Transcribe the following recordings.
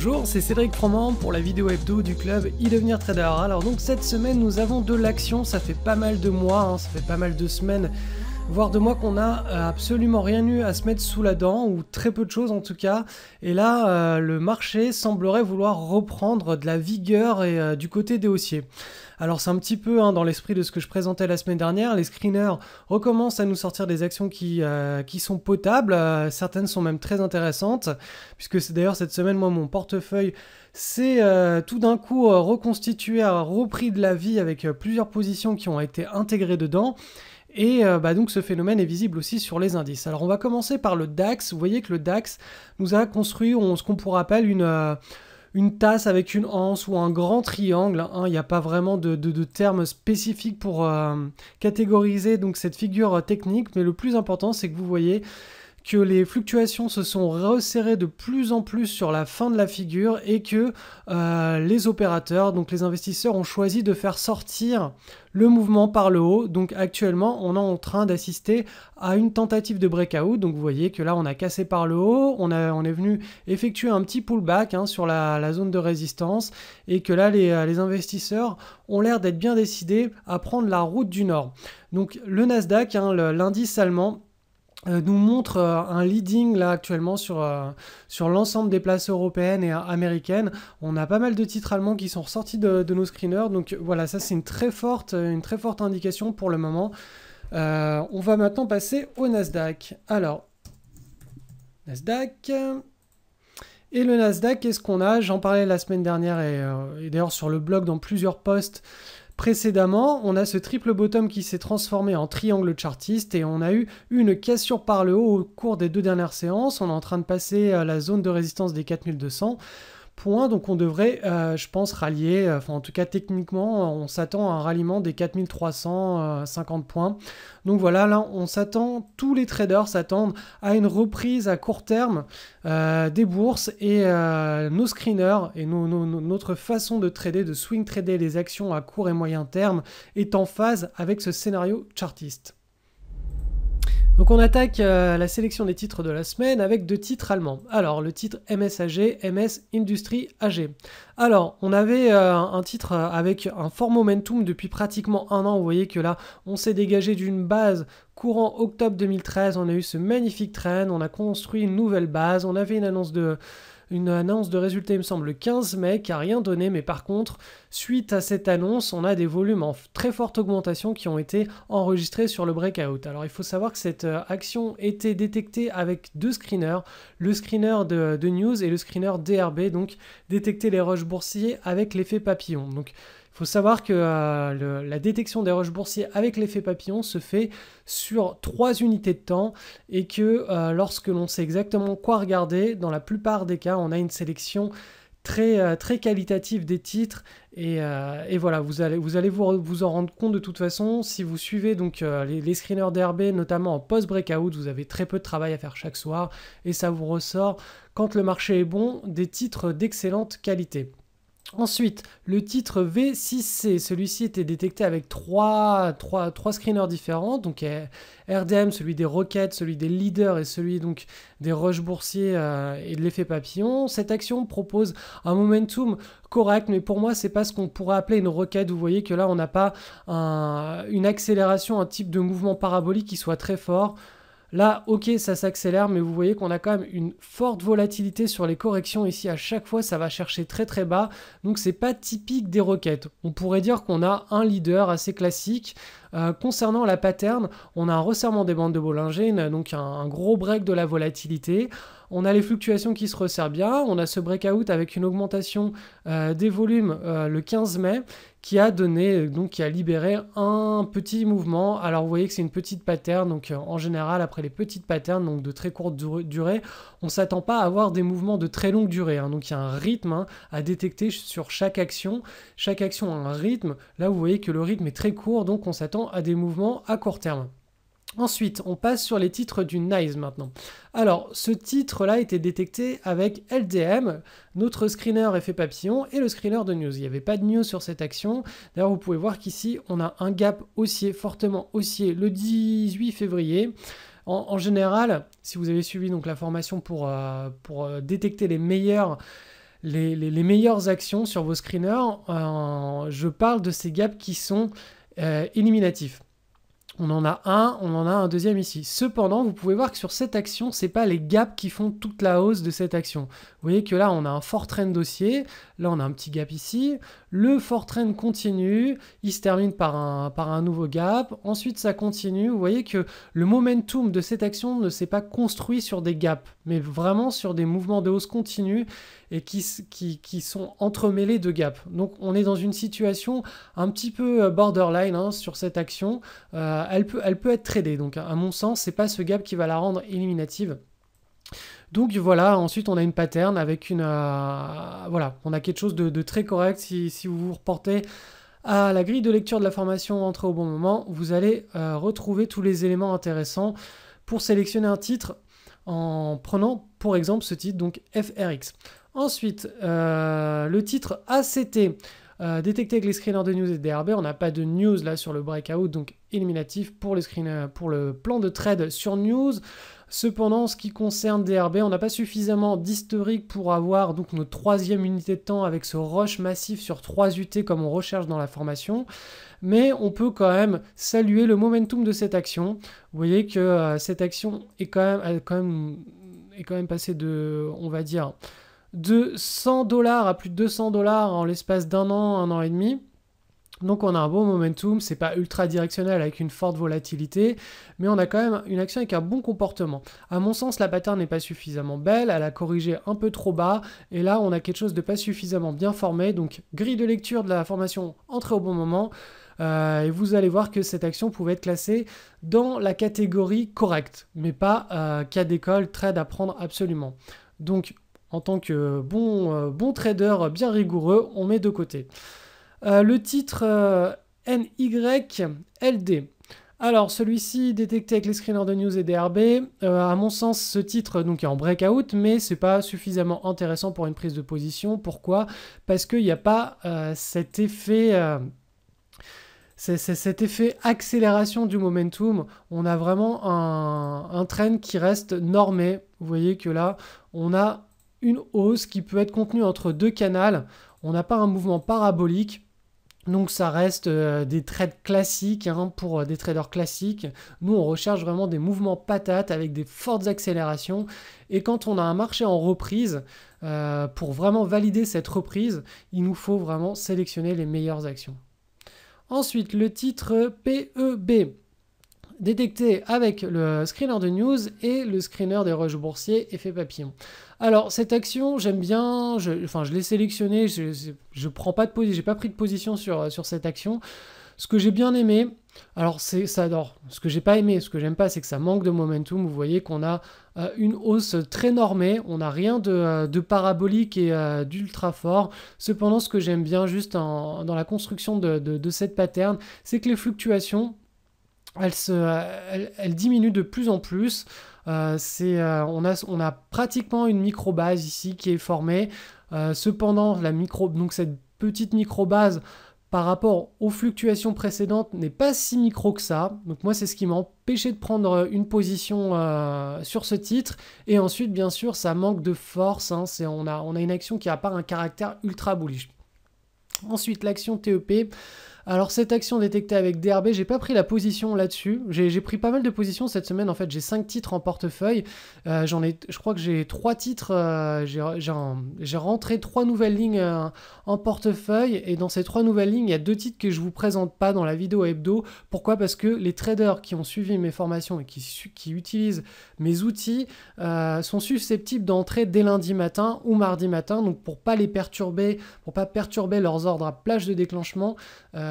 Bonjour, c'est Cédric Froment pour la vidéo hebdo du club y devenir trader. Alors donc cette semaine nous avons de l'action, ça fait pas mal de mois, hein, ça fait pas mal de semaines, voire de mois qu'on a euh, absolument rien eu à se mettre sous la dent, ou très peu de choses en tout cas. Et là euh, le marché semblerait vouloir reprendre de la vigueur et euh, du côté des haussiers. Alors c'est un petit peu hein, dans l'esprit de ce que je présentais la semaine dernière, les screeners recommencent à nous sortir des actions qui, euh, qui sont potables, euh, certaines sont même très intéressantes, puisque c'est d'ailleurs cette semaine, moi, mon portefeuille s'est euh, tout d'un coup reconstitué, a repris de la vie avec plusieurs positions qui ont été intégrées dedans. Et bah, donc ce phénomène est visible aussi sur les indices. Alors on va commencer par le DAX. Vous voyez que le DAX nous a construit on, ce qu'on pourrait appeler une, une tasse avec une anse ou un grand triangle. Hein, il n'y a pas vraiment de, termes spécifiques pour euh, catégoriser donc cette figure euh, technique, mais le plus important c'est que vous voyez que les fluctuations se sont resserrées de plus en plus sur la fin de la figure et que euh, les opérateurs, donc les investisseurs, ont choisi de faire sortir le mouvement par le haut. Donc actuellement, on est en train d'assister à une tentative de breakout. Donc vous voyez que là, on a cassé par le haut, on, est venu effectuer un petit pullback hein, sur la, zone de résistance et que là, euh, les, investisseurs ont l'air d'être bien décidés à prendre la route du nord. Donc le Nasdaq, hein, l'indice allemand, euh, nous montre euh, un leading là actuellement euh, sur, l'ensemble des places européennes et américaines. On a pas mal de titres allemands qui sont ressortis de, nos screeners. Donc voilà, ça c'est une très forte, une très forte indication pour le moment. on va maintenant passer au Nasdaq. Alors, Nasdaq. Et le Nasdaq, qu'est-ce qu'on a J'en parlais la semaine dernière et, et d'ailleurs sur le blog dans plusieurs posts. Précédemment, on a ce triple bottom qui s'est transformé en triangle chartiste et on a eu une cassure par le haut au cours des deux dernières séances. On est en train de passer à la zone de résistance des 4200. Donc on devrait, euh, je pense, rallier, euh, enfin en tout cas techniquement, euh, on s'attend à un ralliement des 4350 points. Donc voilà, là on s'attend, tous les traders s'attendent à une reprise à court terme des bourses et nos screeners et notre façon de trader, de swing trader les actions à court et moyen terme est en phase avec ce scénario chartiste. Donc on attaque euh, la sélection des titres de la semaine avec deux titres allemands. Alors le titre MSAG, MS Industrie AG. Alors on avait euh, un titre avec un fort momentum depuis pratiquement un an. Vous voyez que là on s'est dégagé d'une base courant octobre 2013. On a eu ce magnifique trend, on a construit une nouvelle base, on avait une annonce de une annonce de résultat, il me semble, le 15 mai, qui n'a rien donné, mais par contre, suite à cette annonce, on a des volumes en très forte augmentation qui ont été enregistrés sur le breakout. Alors il faut savoir que cette euh, action était détectée avec deux screeners, le screener de, de news et le screener DRB, donc détecter les rushs boursiers avec l'effet papillon. Donc faut savoir que euh, la détection des rushs boursiers avec l'effet papillon se fait sur trois unités de temps et que euh, lorsque l'on sait exactement quoi regarder, dans la plupart des cas, on a une sélection très, euh, très qualitative des titres et, voilà, vous allez, vous, en rendre compte de toute façon. Si vous suivez donc les, les, screeners d'RB, notamment en post-breakout, vous avez très peu de travail à faire chaque soir et ça vous ressort, quand le marché est bon, des titres d'excellente qualité. Ensuite, le titre V6C, celui-ci était détecté avec trois, screeners différents, donc RDM, celui des roquettes, celui des leaders et celui donc des rushs boursiers euh, et de l'effet papillon. Cette action propose un momentum correct, mais pour moi, ce n'est pas ce qu'on pourrait appeler une roquette. Vous voyez que là, on n'a pas une accélération, un type de mouvement parabolique qui soit très fort. Là, ok, ça s'accélère, mais vous voyez qu'on a quand même une forte volatilité sur les corrections ici. À chaque fois, ça va chercher très très bas. Donc, c'est pas typique des roquettes. On pourrait dire qu'on a un leader assez classique euh, concernant la pattern, on a un resserrement des bandes de Bollinger, donc un, gros break de la volatilité. On a les fluctuations qui se resserrent bien. On a ce breakout avec une augmentation euh, des volumes euh, le 15 mai qui a donné, donc qui a libéré un petit mouvement. Alors vous voyez que c'est une petite pattern, donc en général après les petites patterns, donc de très courte durée, on ne s'attend pas à avoir des mouvements de très longue durée. Hein. donc il y a un rythme hein, à détecter sur chaque action. Chaque action a un rythme. Là vous voyez que le rythme est très court, donc on s'attend à des mouvements à court terme. Ensuite, on passe sur les titres du NICE maintenant. Alors, ce titre-là a été détecté avec LDM, notre screener effet papillon et le screener de news. Il n'y avait pas de news sur cette action. D'ailleurs, vous pouvez voir qu'ici, on a un gap haussier, fortement haussier, le 18 février. En, général, si vous avez suivi donc la formation pour, euh, pour euh, détecter les meilleurs... Les, meilleures actions sur vos screeners, euh, je parle de ces gaps qui sont euh, éliminatif. On en a un, on en a un deuxième ici. Cependant, vous pouvez voir que sur cette action, ce c'est pas les gaps qui font toute la hausse de cette action. Vous voyez que là, on a un fort trend dossier, là on a un petit gap ici, le fort trend continue, il se termine par un, par un nouveau gap, ensuite ça continue, vous voyez que le momentum de cette action ne s'est pas construit sur des gaps, mais vraiment sur des mouvements de hausse continue et qui, qui, sont entremêlés de gaps. Donc on est dans une situation un petit peu euh, borderline hein, sur cette action. Euh, elle, peut, elle peut être tradée. Donc à mon sens, ce n'est pas ce gap qui va la rendre éliminative. Donc voilà, ensuite on a une pattern avec une... Euh, voilà, on a quelque chose de, très correct si, vous vous reportez à la grille de lecture de la formation Entrée au bon moment, vous allez retrouver tous les éléments intéressants pour sélectionner un titre en prenant pour exemple ce titre, donc FRX. Ensuite, euh, le titre ACT, euh, détecté avec les screeners de news et DRB. On n'a pas de news là sur le breakout, donc éliminatif pour, le plan de trade sur news. Cependant, ce qui concerne DRB, on n'a pas suffisamment d'historique pour avoir donc notre troisième unité de temps avec ce rush massif sur 3 UT comme on recherche dans la formation. Mais on peut quand même saluer le momentum de cette action. Vous voyez que euh, cette action est quand même, quand même, est quand même passée de, on va dire, de 100 dollars à plus de 200 dollars en l'espace d'un an, un an et demi. Donc on a un bon momentum, c'est pas ultra directionnel avec une forte volatilité, mais on a quand même une action avec un bon comportement. À mon sens, la pattern n'est pas suffisamment belle, elle a corrigé un peu trop bas, et là on a quelque chose de pas suffisamment bien formé, donc grille de lecture de la formation, entrez au bon moment, euh, et vous allez voir que cette action pouvait être classée dans la catégorie correcte, mais pas euh, cas d'école, trade à prendre absolument. Donc en tant que euh, bon, euh, bon trader bien rigoureux, on met de côté. Euh, le titre NYLD. Alors, celui-ci détecté avec les screeners de news et DRB. Euh, à mon sens, ce titre donc, est en breakout, mais ce n'est pas suffisamment intéressant pour une prise de position. Pourquoi Parce qu'il n'y a pas cet effet. cet effet accélération du momentum, on a vraiment un, un trend qui reste normé. Vous voyez que là, on a une hausse qui peut être contenue entre deux canaux. On n'a pas un mouvement parabolique. Donc ça reste euh, des trades classiques hein, pour euh, des traders classiques. Nous on recherche vraiment des mouvements patates avec des fortes accélérations. Et quand on a un marché en reprise, euh, pour vraiment valider cette reprise, il nous faut vraiment sélectionner les meilleures actions. Ensuite le titre PEB détecté avec le screener de news et le screener des rushs boursiers effet papillon. Alors cette action, j'aime bien, je, enfin je l'ai sélectionné, je, je, prends pas de position, j'ai pas pris de position sur, sur cette action. Ce que j'ai bien aimé, alors c'est ça adore. Ce que j'ai pas aimé, ce que j'aime pas, c'est que ça manque de momentum. Vous voyez qu'on a euh, une hausse très normée, on n'a rien euh, de, parabolique et euh, d'ultra fort. Cependant, ce que j'aime bien juste dans la construction de cette pattern, c'est que les fluctuations elle, diminue de plus en plus. Euh, euh, on, a, pratiquement une microbase ici qui est formée. Euh, cependant, cette petite microbase, par rapport aux fluctuations précédentes n'est pas si micro que ça. Donc moi, c'est ce qui m'a empêché de prendre une position sur ce titre. Et ensuite, bien sûr, ça manque de force. Hein. On, a, on, a, une action qui a pas un caractère ultra bullish. Ensuite, l'action TEP. Alors cette action détectée avec DRB, j'ai pas pris la position là-dessus. J'ai pris pas mal de positions cette semaine. En fait, j'ai 5 titres en portefeuille. Euh, j'en ai, je crois que j'ai 3 titres. Euh, j'ai rentré 3 nouvelles lignes euh, en portefeuille. Et dans ces trois nouvelles lignes, il y a deux titres que je vous présente pas dans la vidéo hebdo. Pourquoi Parce que les traders qui ont suivi mes formations et qui, utilisent mes outils sont susceptibles d'entrer dès lundi matin ou mardi matin. Donc pour pas les perturber, pour pas perturber leurs ordres à plage de déclenchement.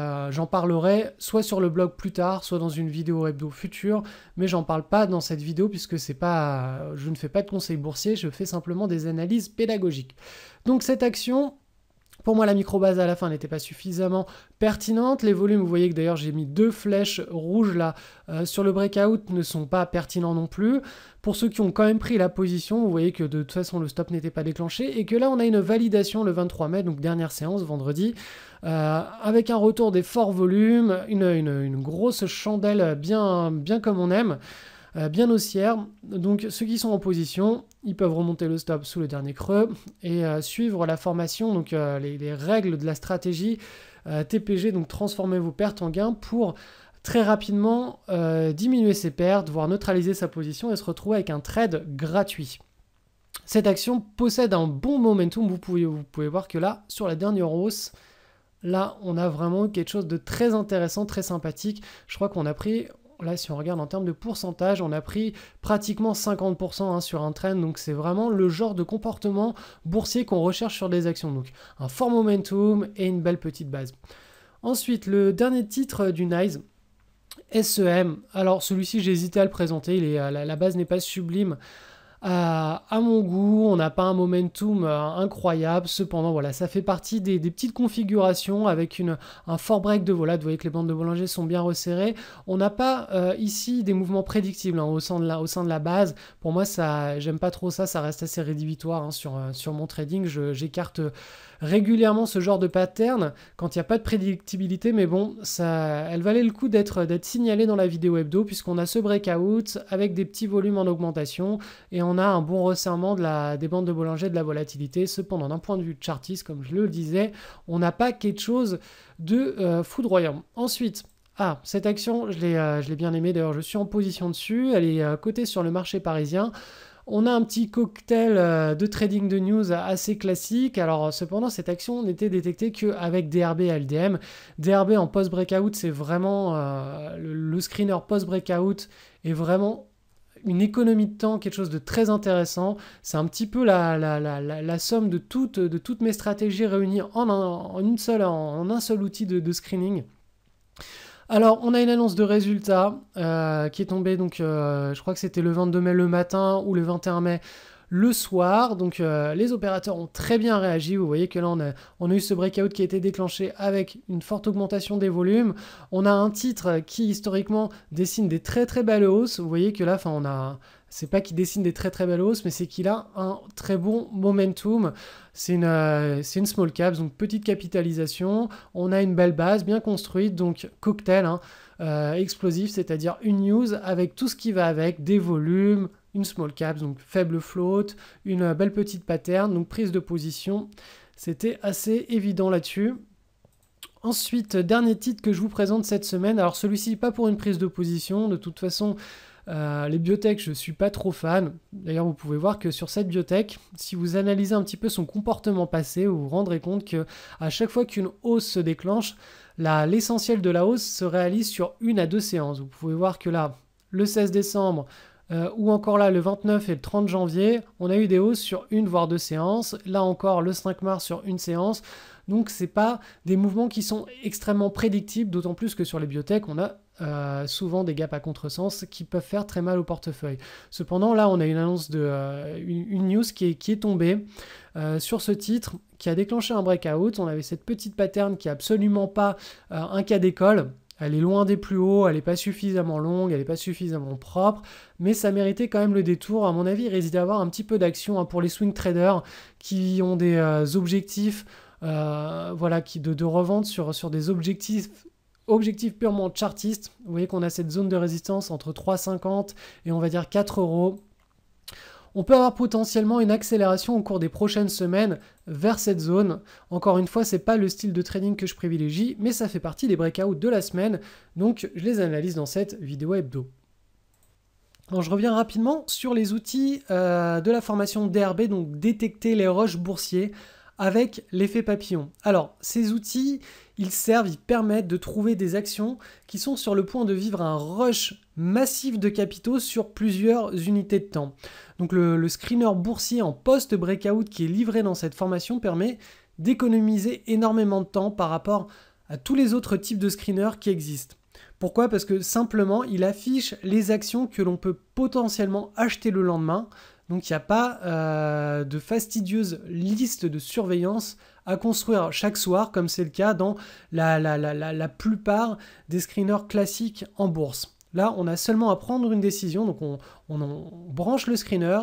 Euh, j'en parlerai soit sur le blog plus tard, soit dans une vidéo hebdo future, mais j'en parle pas dans cette vidéo puisque c'est pas, je ne fais pas de conseils boursiers, je fais simplement des analyses pédagogiques. Donc cette action, pour moi, la microbase à la fin n'était pas suffisamment pertinente. Les volumes, vous voyez que d'ailleurs j'ai mis deux flèches rouges là euh, sur le breakout, ne sont pas pertinents non plus. Pour ceux qui ont quand même pris la position, vous voyez que de toute façon le stop n'était pas déclenché et que là on a une validation le 23 mai, donc dernière séance vendredi, euh, avec un retour des forts volumes, une, grosse chandelle bien, bien comme on aime. Euh, bien haussière. Donc ceux qui sont en position, ils peuvent remonter le stop sous le dernier creux et euh, suivre la formation, donc euh, les, règles de la stratégie TPG, donc transformer vos pertes en gains pour très rapidement diminuer ses pertes, voire neutraliser sa position et se retrouver avec un trade gratuit. Cette action possède un bon momentum, vous pouvez, vous pouvez voir que là, sur la dernière hausse, là on a vraiment quelque chose de très intéressant, très sympathique. Je crois qu'on a pris là, si on regarde en termes de pourcentage, on a pris pratiquement 50% hein, sur un trend. Donc, c'est vraiment le genre de comportement boursier qu'on recherche sur des actions. Donc, un fort momentum et une belle petite base. Ensuite, le dernier titre du NICE, SEM. Alors, celui-ci, j'ai hésité à le présenter. Il est, euh, la base n'est pas sublime euh, à mon goût. On n'a pas un momentum euh, incroyable. Cependant, voilà, ça fait partie des, petites configurations avec un fort break de volat. Vous voyez que les bandes de Bollinger sont bien resserrées. On n'a pas euh, ici des mouvements prédictibles hein, au, sein de la, base. Pour moi, ça, j'aime pas trop ça. Ça reste assez rédhibitoire hein, sur, sur mon trading. j'écarte régulièrement ce genre de pattern quand il n'y a pas de prédictibilité, mais bon, ça, elle valait le coup d'être signalée dans la vidéo hebdo puisqu'on a ce breakout avec des petits volumes en augmentation et on a un bon resserrement de la, des bandes de Bollinger de la volatilité. Cependant, d'un point de vue chartiste, comme je le disais, on n'a pas quelque chose de euh, foudroyant. Ensuite, ah, cette action, euh, je l'ai bien aimée. D'ailleurs, je suis en position dessus. Elle est euh, cotée sur le marché parisien. On a un petit cocktail euh, de trading de news assez classique. Alors cependant, cette action n'était détectée qu'avec DRB et LDM. DRB en post-breakout, c'est vraiment euh, le screener post-breakout est vraiment une économie de temps, quelque chose de très intéressant. C'est un petit peu la, somme de toutes, mes stratégies réunies en, un, seul outil de, de screening. Alors, on a une annonce de résultat euh, qui est tombée, donc euh, je crois que c'était le 22 mai le matin ou le 21 mai le soir. Donc euh, les opérateurs ont très bien réagi. Vous voyez que là, on a, on eu ce breakout qui a été déclenché avec une forte augmentation des volumes. On a un titre qui, historiquement, dessine des très très belles hausses. Vous voyez que là, enfin, on a... C'est pas qu'il dessine des très très belles hausses, mais c'est qu'il a un très bon momentum. C'est une, euh, small cap, donc petite capitalisation. On a une belle base, bien construite, donc cocktail hein, euh, explosif, c'est-à-dire une news avec tout ce qui va avec, des volumes, une small cap, donc faible float une euh, belle petite pattern, donc prise de position. C'était assez évident là-dessus. Ensuite, euh, dernier titre que je vous présente cette semaine. Alors celui-ci, pas pour une prise de position. De toute façon, euh, les biotech, je ne suis pas trop fan. D'ailleurs, vous pouvez voir que sur cette biotech, si vous analysez un petit peu son comportement passé, vous vous rendrez compte que à chaque fois qu'une hausse se déclenche, l'essentiel de la hausse se réalise sur une à deux séances. Vous pouvez voir que là, le 16 décembre, euh, ou encore là, le 29 et le 30 janvier, on a eu des hausses sur une voire deux séances. Là encore, le 5 mars sur une séance. Donc, ce n'est pas des mouvements qui sont extrêmement prédictibles, d'autant plus que sur les biotech, on a euh, souvent des gaps à contresens qui peuvent faire très mal au portefeuille. Cependant, là, on a une annonce de euh, une, news qui est, qui est tombée sur ce titre qui a déclenché un breakout. On avait cette petite pattern qui n'est absolument pas un cas d'école. Elle est loin des plus hauts, elle n'est pas suffisamment longue, elle n'est pas suffisamment propre, mais ça méritait quand même le détour. À mon avis, il réside avoir un petit peu d'action hein, pour les swing traders qui ont des euh, objectifs euh, voilà, qui de, de revente sur, sur des objectifs objectifs purement chartistes, Vous voyez qu'on a cette zone de résistance entre 3,50 et on va dire 4 euros. On peut avoir potentiellement une accélération au cours des prochaines semaines vers cette zone. Encore une fois, ce n'est pas le style de trading que je privilégie, mais ça fait partie des breakouts de la semaine, donc je les analyse dans cette vidéo hebdo. Alors, je reviens rapidement sur les outils euh, de la formation DRB, donc détecter les roches boursiers avec l'effet papillon. Alors, ces outils, ils servent, ils permettent de trouver des actions qui sont sur le point de vivre un rush massif de capitaux sur plusieurs unités de temps. Donc le, screener boursier en post-breakout qui est livré dans cette formation permet d'économiser énormément de temps par rapport à tous les autres types de screeners qui existent. Pourquoi Parce que simplement, il affiche les actions que l'on peut potentiellement acheter le lendemain donc il n'y a pas euh, de fastidieuse liste de surveillance à construire chaque soir, comme c'est le cas dans la, plupart des screeners classiques en bourse. Là, on a seulement à prendre une décision, donc on, on, on branche le screener,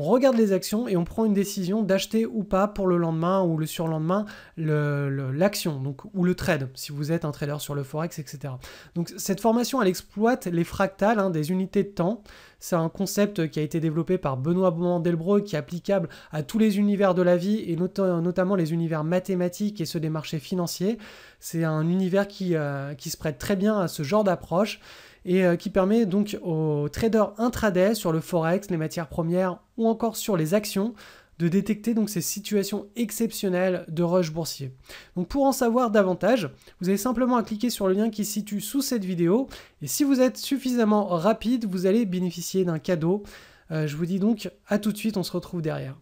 on regarde les actions et on prend une décision d'acheter ou pas pour le lendemain ou le surlendemain l'action, ou le trade, si vous êtes un trader sur le forex, etc. Donc cette formation, elle exploite les fractales hein, des unités de temps. C'est un concept qui a été développé par Benoît Mandelbrot, qui est applicable à tous les univers de la vie, et notamment les univers mathématiques et ceux des marchés financiers. C'est un univers qui, euh, qui se prête très bien à ce genre d'approche et euh, qui permet donc aux traders intraday sur le forex, les matières premières ou encore sur les actions de détecter donc ces situations exceptionnelles de rush boursier. Donc pour en savoir davantage, vous avez simplement à cliquer sur le lien qui se situe sous cette vidéo et si vous êtes suffisamment rapide, vous allez bénéficier d'un cadeau. Euh, je vous dis donc à tout de suite, on se retrouve derrière.